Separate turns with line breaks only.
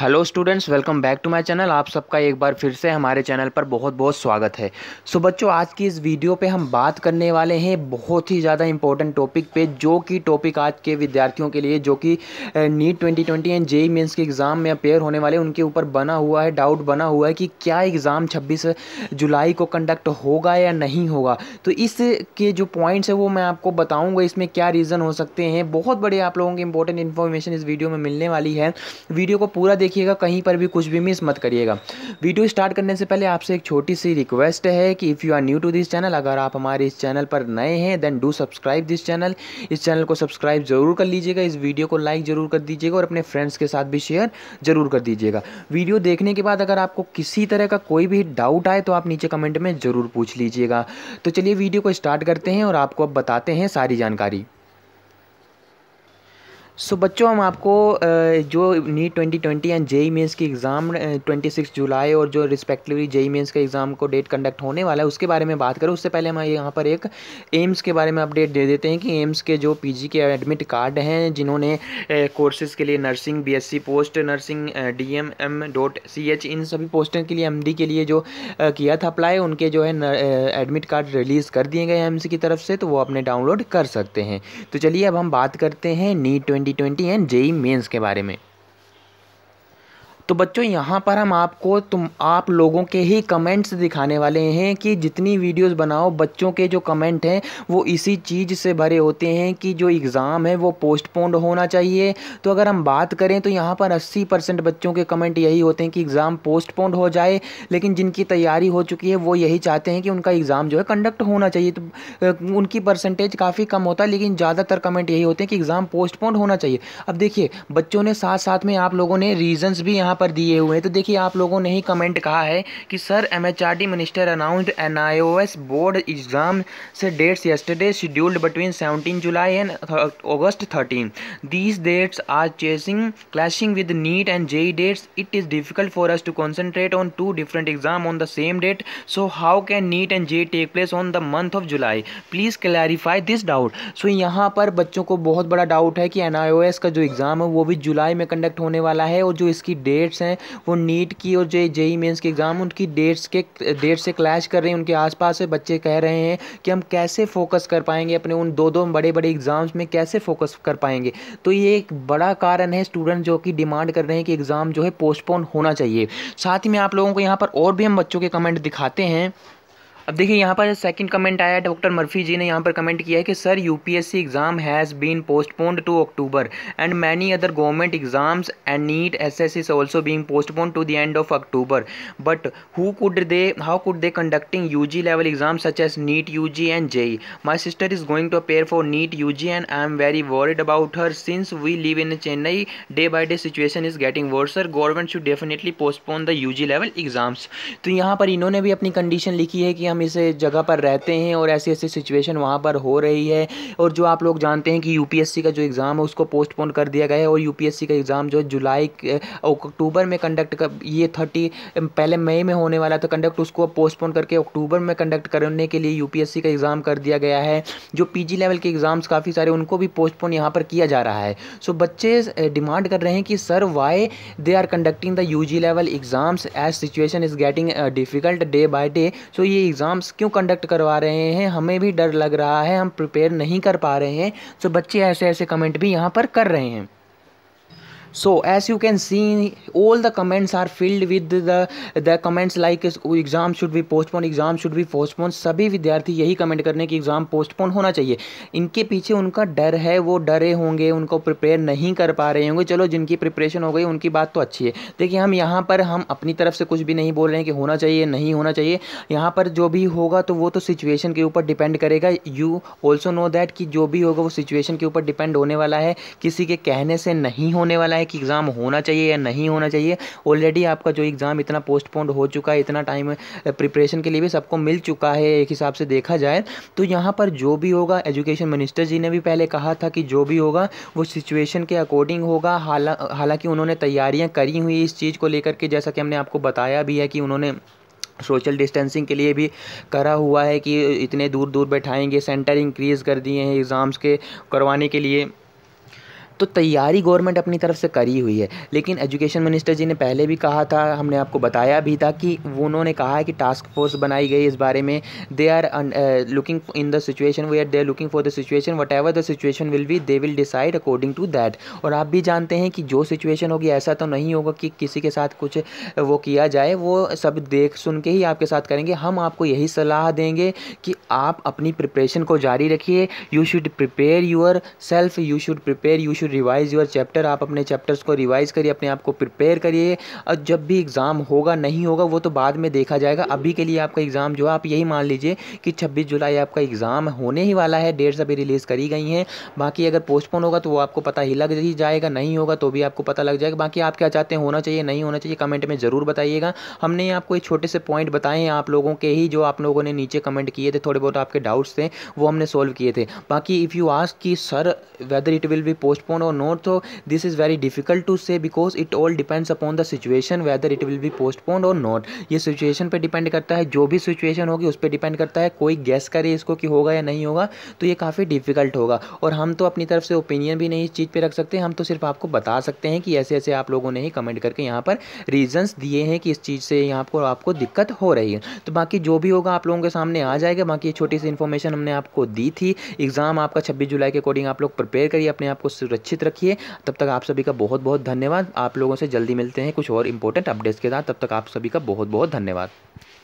hello students welcome back to my channel आप सबका एक बार फिर से हमारे चैनल पर बहुत बहुत स्वागत है सो so, बच्चों आज की इस वीडियो पे हम बात करने वाले हैं बहुत ही ज़्यादा इंपॉर्टेंट टॉपिक पे जो कि टॉपिक आज के विद्यार्थियों के लिए जो कि नीट 2020 एंड जेई मीन्स के एग्ज़ाम में अपेयर होने वाले उनके ऊपर बना हुआ है डाउट बना हुआ है कि क्या एग्ज़ाम छब्बीस जुलाई को कंडक्ट होगा या नहीं होगा तो इसके जो पॉइंट्स है वो मैं आपको बताऊँगा इसमें क्या रीज़न हो सकते हैं बहुत बड़े आप लोगों की इंपॉर्टेंट इन्फॉर्मेशन इस वीडियो में मिलने वाली है वीडियो को पूरा देखिएगा कहीं पर भी कुछ भी मिस मत करिएगा वीडियो स्टार्ट करने से पहले आपसे एक छोटी सी रिक्वेस्ट है कि if you are new to this channel अगर आप हमारे इस चैनल पर नए हैं then do subscribe this channel इस चैनल को सब्सक्राइब ज़रूर कर लीजिएगा इस वीडियो को लाइक ज़रूर कर दीजिएगा और अपने फ्रेंड्स के साथ भी शेयर ज़रूर कर दीजिएगा वीडियो देखने के बाद अगर आपको किसी तरह का कोई भी डाउट आए तो आप नीचे कमेंट में ज़रूर पूछ लीजिएगा तो चलिए वीडियो को स्टार्ट करते हैं और आपको अब बताते हैं सारी जानकारी सो so, बच्चों हम आपको जो NEET twenty twenty and JEE mains की एग्ज़ाम ट्वेंटी सिक्स जुलाई और जो रिस्पेक्टिवली जेई मेन्स का एग्ज़ाम को डेट कंडक्ट होने वाला है उसके बारे में बात करें उससे पहले हम यहाँ पर एक एम्स के बारे में अपडेट दे देते हैं कि एम्स के जो पीजी के एडमिट कार्ड हैं जिन्होंने कोर्सेज़ के लिए nursing B post nursing D M M dot C H इन सभी पोस्टों के लिए एम डी के लिए जो किया था अप्लाई उनके जो है एडमिट कार्ड रिलीज़ कर दिए गए एम्स की तरफ से तो वो अपने डाउनलोड कर सकते हैं तो चलिए अब हम बात करते हैं NEET twenty twenty and JEE mains के बारे में तो बच्चों यहाँ पर हम आपको तुम आप लोगों के ही कमेंट्स दिखाने वाले हैं कि जितनी वीडियोस बनाओ बच्चों के जो कमेंट हैं वो इसी चीज़ से भरे होते हैं कि जो एग्ज़ाम है वो पोस्टपोन्ड होना चाहिए तो अगर हम बात करें तो यहाँ पर अस्सी परसेंट बच्चों के कमेंट यही होते हैं कि एग्ज़ाम पोस्टपोन्ड हो जाए लेकिन जिनकी तैयारी हो चुकी है वो यही चाहते हैं कि उनका एग्ज़ाम जो है कंडक्ट होना चाहिए तो उनकी परसेंटेज काफ़ी कम होता है लेकिन ज़्यादातर कमेंट यही होते हैं कि एग्ज़ाम पोस्टपोन्ड होना चाहिए अब देखिए बच्चों ने साथ साथ में आप लोगों ने रीज़न्स भी यहाँ पर दिए हुए हैं तो देखिए आप लोगों ने ही कमेंट कहा है कि sir M H R D minister announced N I O S board exam से dates yesterday scheduled between seventeen July and August thirteen these dates are chasing clashing with NEET and JEE dates it is difficult for us to concentrate on two different exam on the same date so how can NEET and JEE take place on the month of July please clarify this doubt सो यहाँ पर बच्चों को बहुत बड़ा doubt है कि N I O S का जो एग्ज़ाम है वो भी जुलाई में कंडक्ट होने वाला है और जो इसकी डेट डेट्स हैं वो नीट की और जो जेई मेन्स के एग्ज़ाम उनकी डेट्स के डेट से क्लैश कर रहे हैं उनके आसपास से बच्चे कह रहे हैं कि हम कैसे फोकस कर पाएंगे अपने उन दो दो बड़े बड़े एग्ज़ाम्स में कैसे फोकस कर पाएंगे तो ये एक बड़ा कारण है स्टूडेंट जो कि डिमांड कर रहे हैं कि एग्ज़ाम जो है पोस्टपोन होना चाहिए साथ ही में आप लोगों को यहाँ पर और भी हम बच्चों के कमेंट दिखाते हैं अब देखिए यहाँ पर सेकंड कमेंट आया डॉक्टर मर्फी जी ने यहाँ पर कमेंट किया है कि sir UPSC exam has been postponed to October and many other government exams and NEET S S is also being postponed to the end of October but who could they how could they conducting U G level exam such as NEET U G and JEE my sister is going to appear for NEET U G and I am very worried about her since we live in Chennai day by day situation is getting worse sir government should definitely postpone the U G level exams तो यहाँ पर इन्होंने भी अपनी condition लिखी है कि हम इस जगह पर रहते हैं और ऐसी ऐसी सिचुएशन वहाँ पर हो रही है और जो आप लोग जानते हैं कि यूपीएससी का जो एग्ज़ाम है उसको पोस्टपोन कर दिया गया है और यूपीएससी का एग्ज़ाम जो जुलाई अक्टूबर में कंडक्ट कर ये थर्टी पहले मई में होने वाला था कंडक्ट उसको पोस्टपोन करके अक्टूबर में कंडक्ट करने के लिए यूपीएससी का एग्ज़ाम कर दिया गया है जो पी लेवल के एग्ज़ाम्स काफ़ी सारे उनको भी पोस्टपोन यहाँ पर किया जा रहा है सो बच्चे डिमांड कर रहे हैं कि sir why they are conducting the U level exams as situation is getting difficult day by day so ये एग्ज़ाम एग्ज़ाम्स क्यों कंडक्ट करवा रहे हैं हमें भी डर लग रहा है हम प्रिपेयर नहीं कर पा रहे हैं तो बच्चे ऐसे ऐसे कमेंट भी यहाँ पर कर रहे हैं so as you can see all the comments are filled with the the comments like exam should be postpone exam should be postpone सभी विद्यार्थी यही कमेंट करने की एग्ज़ाम पोस्टपोन होना चाहिए इनके पीछे उनका डर है वो डरे होंगे उनको प्रिपेयर नहीं कर पा रहे होंगे चलो जिनकी प्रिपरेशन हो गई उनकी बात तो अच्छी है देखिए हम यहाँ पर हम अपनी तरफ से कुछ भी नहीं बोल रहे हैं कि होना चाहिए नहीं होना चाहिए यहाँ पर जो भी होगा तो वो तो सिचुएशन के ऊपर डिपेंड करेगा यू ऑल्सो नो दैट कि जो भी होगा वो सिचुएशन के ऊपर डिपेंड होने वाला है किसी के कहने से नहीं होने वाला है कि एग्ज़ाम होना चाहिए या नहीं होना चाहिए ऑलरेडी आपका जो एग्ज़ाम इतना पोस्टपोन्ड हो चुका है इतना टाइम प्रिपरेशन के लिए भी सबको मिल चुका है एक हिसाब से देखा जाए तो यहाँ पर जो भी होगा एजुकेशन मिनिस्टर जी ने भी पहले कहा था कि जो भी होगा वो सिचुएशन के अकॉर्डिंग होगा हाला हालांकि उन्होंने तैयारियाँ करी हुई इस चीज़ को लेकर के जैसा कि हमने आपको बताया भी है कि उन्होंने सोशल डिस्टेंसिंग के लिए भी करा हुआ है कि इतने दूर दूर बैठाएंगे सेंटर इंक्रीज़ कर दिए हैं एग्ज़ाम्स के करवाने के लिए तो तैयारी गवर्नमेंट अपनी तरफ से करी हुई है लेकिन एजुकेशन मिनिस्टर जी ने पहले भी कहा था हमने आपको बताया भी था कि उन्होंने कहा है कि टास्क फोर्स बनाई गई इस बारे में they are looking in the situation we are they are looking for the situation whatever the situation will be they will decide according to that और आप भी जानते हैं कि जो सिचुएशन होगी ऐसा तो नहीं होगा कि किसी के साथ कुछ वो किया जाए वो सब देख सुन के ही आपके साथ करेंगे हम आपको यही सलाह देंगे कि आप अपनी प्रिपरेशन को जारी रखिए you should prepare yourself you should prepare you should should revise your chapter आप अपने चैप्टर्स को रिवाइज़ करिए अपने आप को प्रिपेयर करिए और जब भी एग्ज़ाम होगा नहीं होगा वो तो बाद में देखा जाएगा अभी के लिए आपका एग्ज़ाम जो है आप यही मान लीजिए कि छब्बीस जुलाई आपका एग्ज़ाम होने ही वाला है डेट्स अभी रिलीज़ करी गई हैं बाकी अगर पोस्टपोन होगा तो वो आपको पता ही लग ही जाएगा नहीं होगा तो भी आपको पता लग जाएगा बाकी आप क्या चाहते हैं होना चाहिए नहीं होना चाहिए कमेंट में ज़रूर बताइएगा हमने आपको ये छोटे से पॉइंट बताए हैं आप लोगों के ही जो आप लोगों ने नीचे कमेंट किए थे थोड़े बहुत आपके डाउट्स थे वो हमने सोल्व किए थे बाकी इफ़ यू आस्क कि sir whether it will be postpone upon और नॉट तो this is very difficult to say because it all depends upon the situation whether it will be postpone और नॉट ये situation पर depend करता है जो भी सिचुएशन होगी उस पर डिपेंड करता है कोई गैस करे इसको कि होगा या नहीं होगा तो ये काफ़ी डिफिकल्ट होगा और हम तो अपनी तरफ से ओपिनियन भी नहीं इस चीज़ पर रख सकते हम तो सिर्फ आपको बता सकते हैं कि ऐसे ऐसे आप लोगों ने ही कमेंट करके यहाँ पर रीजन्स दिए हैं कि इस चीज़ से यहाँ पर आपको दिक्कत हो रही है तो बाकी जो भी होगा आप लोगों के सामने आ जाएगा बाकी छोटी सी इन्फॉर्मेशन हमने आपको दी थी एग्ज़ाम आपका छब्बीस जुलाई के अकॉर्डिंग आप लोग प्रिपेयर करिए अपने आप को सुरक्षित सुरक्षित रखिए तब तक आप सभी का बहुत बहुत धन्यवाद आप लोगों से जल्दी मिलते हैं कुछ और इंपॉर्टेंट अपडेट्स के साथ तब तक आप सभी का बहुत बहुत धन्यवाद